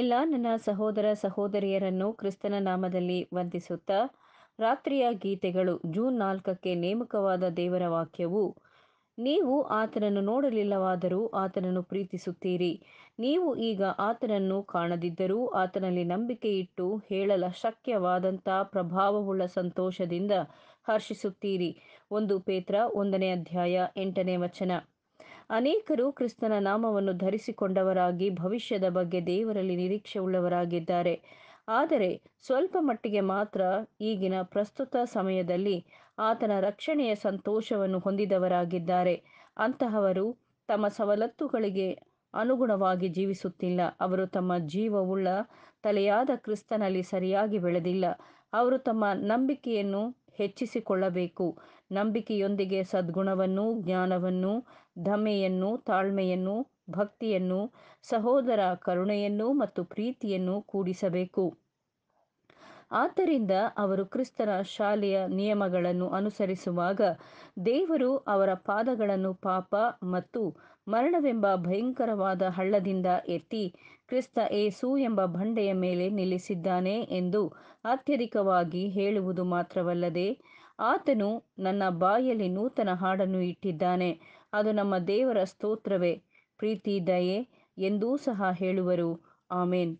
ಎಲ್ಲ ನನ್ನ ಸಹೋದರ ಸಹೋದರಿಯರನ್ನು ಕ್ರಿಸ್ತನ ನಾಮದಲ್ಲಿ ವಂದಿಸುತ್ತಾ ರಾತ್ರಿಯ ಗೀತೆಗಳು ಜೂನ್ ನಾಲ್ಕಕ್ಕೆ ನೇಮಕವಾದ ದೇವರ ವಾಕ್ಯವು ನೀವು ಆತನನ್ನು ನೋಡಲಿಲ್ಲವಾದರೂ ಆತನನ್ನು ಪ್ರೀತಿಸುತ್ತೀರಿ ನೀವು ಈಗ ಆತನನ್ನು ಕಾಣದಿದ್ದರೂ ಆತನಲ್ಲಿ ನಂಬಿಕೆ ಇಟ್ಟು ಹೇಳಲ ಶಕ್ಯವಾದಂಥ ಪ್ರಭಾವವುಳ್ಳ ಸಂತೋಷದಿಂದ ಹರ್ಷಿಸುತ್ತೀರಿ ಒಂದು ಪೇತ್ರ ಒಂದನೇ ಅಧ್ಯಾಯ ಎಂಟನೇ ವಚನ ಅನೇಕರು ಕ್ರಿಸ್ತನ ನಾಮವನ್ನು ಧರಿಸಿಕೊಂಡವರಾಗಿ ಭವಿಷ್ಯದ ಬಗ್ಗೆ ದೇವರಲ್ಲಿ ನಿರೀಕ್ಷೆ ಉಳ್ಳವರಾಗಿದ್ದಾರೆ ಆದರೆ ಸ್ವಲ್ಪ ಮಟ್ಟಿಗೆ ಮಾತ್ರ ಈಗಿನ ಪ್ರಸ್ತುತ ಸಮಯದಲ್ಲಿ ಆತನ ರಕ್ಷಣೆಯ ಸಂತೋಷವನ್ನು ಹೊಂದಿದವರಾಗಿದ್ದಾರೆ ಅಂತಹವರು ತಮ್ಮ ಸವಲತ್ತುಗಳಿಗೆ ಅನುಗುಣವಾಗಿ ಜೀವಿಸುತ್ತಿಲ್ಲ ಅವರು ತಮ್ಮ ಜೀವವುಳ್ಳ ತಲೆಯಾದ ಕ್ರಿಸ್ತನಲ್ಲಿ ಸರಿಯಾಗಿ ಬೆಳೆದಿಲ್ಲ ಅವರು ತಮ್ಮ ನಂಬಿಕೆಯನ್ನು ಹೆಚ್ಚಿಸಿಕೊಳ್ಳಬೇಕು ನಂಬಿಕೆಯೊಂದಿಗೆ ಸದ್ಗುಣವನ್ನು ಜ್ಞಾನವನ್ನು ಧಮೆಯನ್ನು ತಾಳ್ಮೆಯನ್ನು ಭಕ್ತಿಯನ್ನು ಸಹೋದರ ಕರುಣೆಯನ್ನು ಮತ್ತು ಪ್ರೀತಿಯನ್ನು ಕೂಡಿಸಬೇಕು ಆದ್ದರಿಂದ ಅವರು ಕ್ರಿಸ್ತನ ಶಾಲೆಯ ನಿಯಮಗಳನ್ನು ಅನುಸರಿಸುವಾಗ ದೇವರು ಅವರ ಪಾದಗಳನ್ನು ಪಾಪ ಮತ್ತು ಮರಣವೆಂಬ ಭಯಂಕರವಾದ ಹಳ್ಳದಿಂದ ಎತ್ತಿ ಕ್ರಿಸ್ತ ಏಸು ಎಂಬ ಬಂಡೆಯ ಮೇಲೆ ನಿಲ್ಲಿಸಿದ್ದಾನೆ ಎಂದು ಅತ್ಯಧಿಕವಾಗಿ ಹೇಳುವುದು ಮಾತ್ರವಲ್ಲದೆ ಆತನು ನನ್ನ ಬಾಯಲ್ಲಿ ನೂತನ ಹಾಡನ್ನು ಇಟ್ಟಿದ್ದಾನೆ ಅದು ನಮ್ಮ ದೇವರ ಸ್ತೋತ್ರವೇ ಪ್ರೀತಿ ದಯೆ ಎಂದೂ ಸಹ ಹೇಳುವರು ಆಮೇನ್